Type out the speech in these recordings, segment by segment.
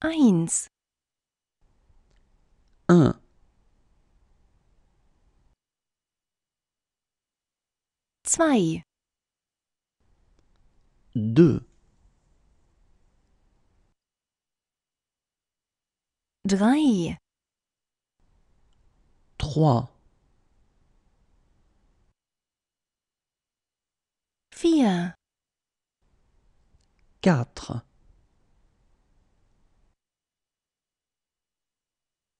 Eins. Un. Äh. Zwei. Deux. Drei. Trois. Vier. Quatre.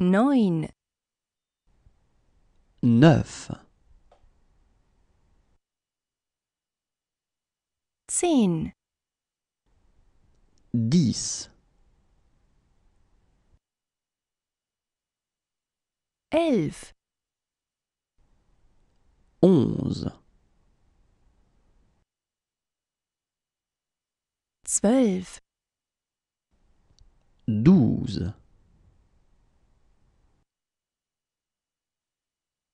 Neun. Neuf. Zehn. Dix. Elf. Onze. Zwölf. Douze.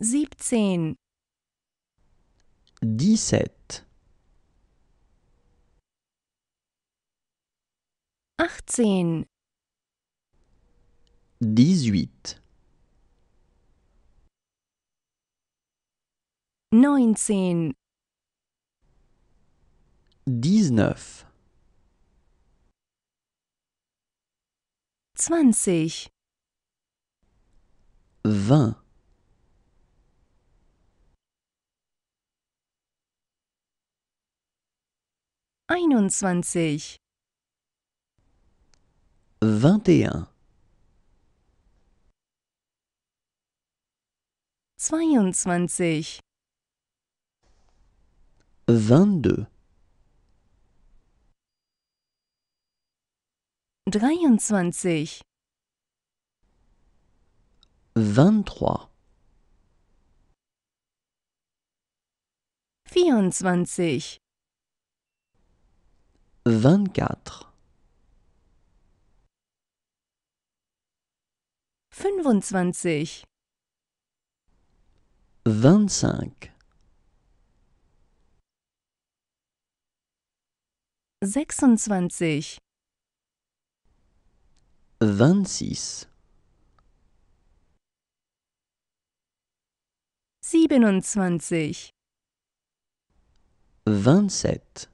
siebzehn, dix-sept, achtzehn, dix-huit, neunzehn, dix zwanzig, vingt. einundzwanzig, vingt et un, zweiundzwanzig, vingt-deux, dreiundzwanzig, vingt vierundzwanzig, vingt-quatre, fünfundzwanzig, vingt-cinq, sechsundzwanzig, vingt siebenundzwanzig, vingt-sept,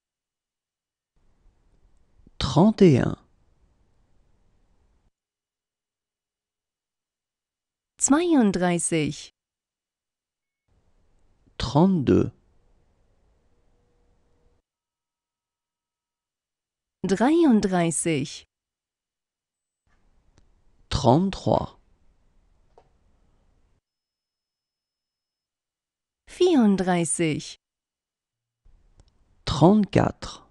trente et un. 33 Trente-deux. Trente-trois. Trente-quatre.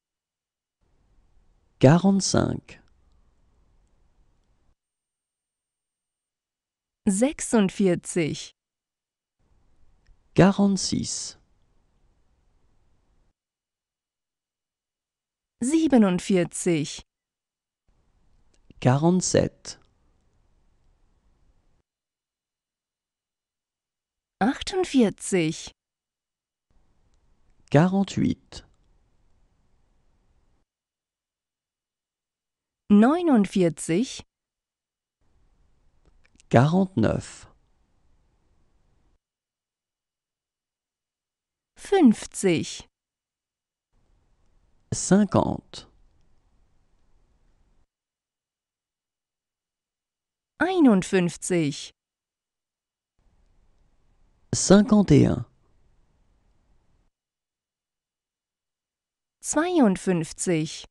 Quarante-cinq. Sechsundvierzig. Quarante-six. Siebenundvierzig. quarante Achtundvierzig. Quarante-huit. neunundvierzig, quarante-neuf, fünfzig, cinquante, einundfünfzig, cinquante zweiundfünfzig,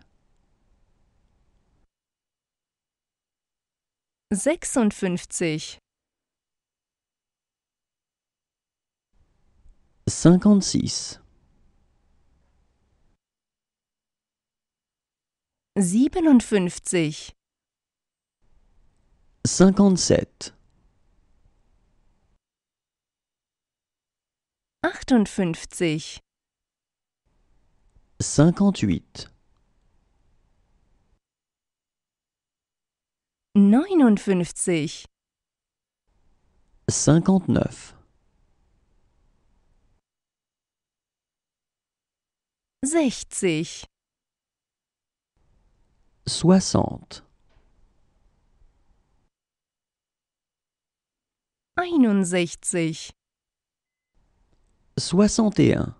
sechsundfünfzig, cinquante-six, siebenundfünfzig, cinquante-sept, achtundfünfzig, cinquante-huit neunundfünfzig, cinquante-neuf, sechzig, soixante, einundsechzig, soixante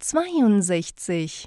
zweiundsechzig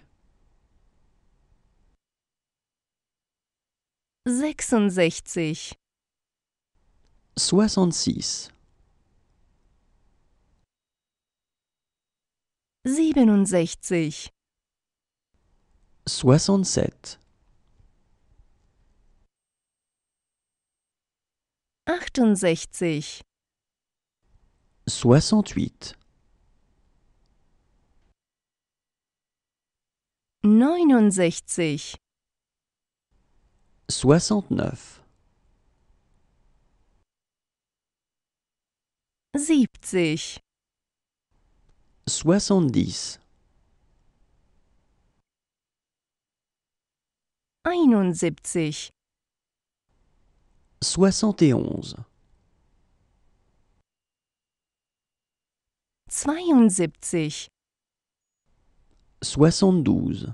sechsundsechzig, soixante-six, siebenundsechzig, soixante-sept, achtundsechzig, soixante-huit, neunundsechzig, 69 70 70 71 71 72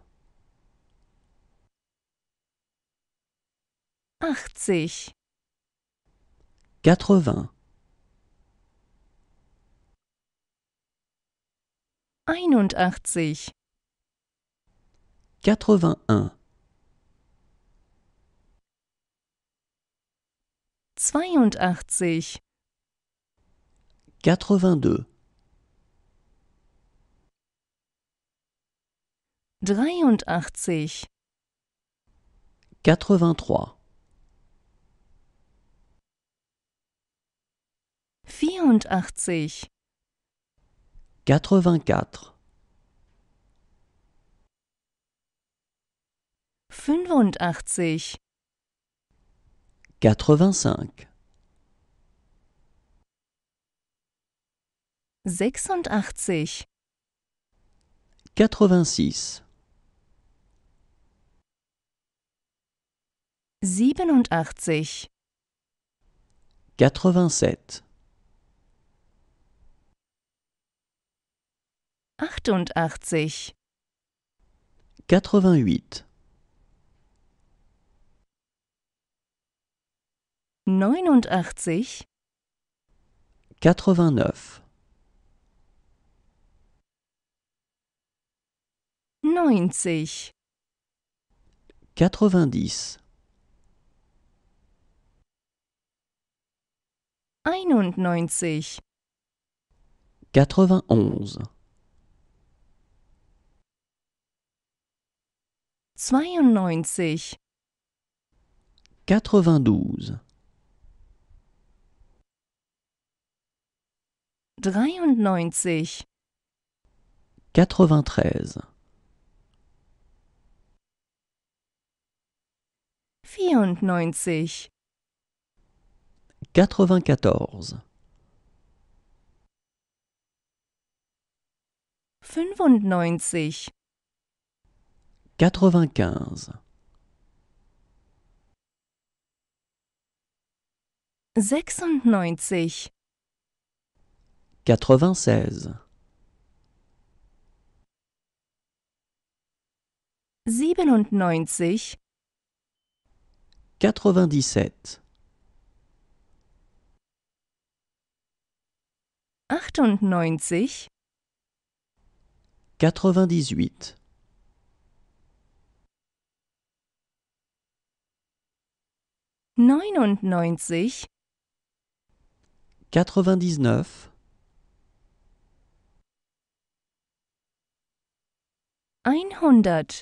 achtzig, quatre-vingts, einundachtzig, quatre-vingt-un, zweiundachtzig, quatre-vingt-deux, dreiundachtzig, quatre-vingt-trois. vierundachtzig, 84, fünfundachtzig, 85, sechsundachtzig, 86, siebenundachtzig, 87, achtundachtzig, quatre-vingt-huit, neunundachtzig, quatre-vingt-neuf, neunzig, einundneunzig, quatre 92 92 93 94 94 94 95 Quatre-vingt-quinze. Sechsundneunzig. Quatre-vingt-seize. Siebenundneunzig. Achtundneunzig. Quatre-vingt-dix-huit. neunundneunzig, quatre vingt dix einhundert,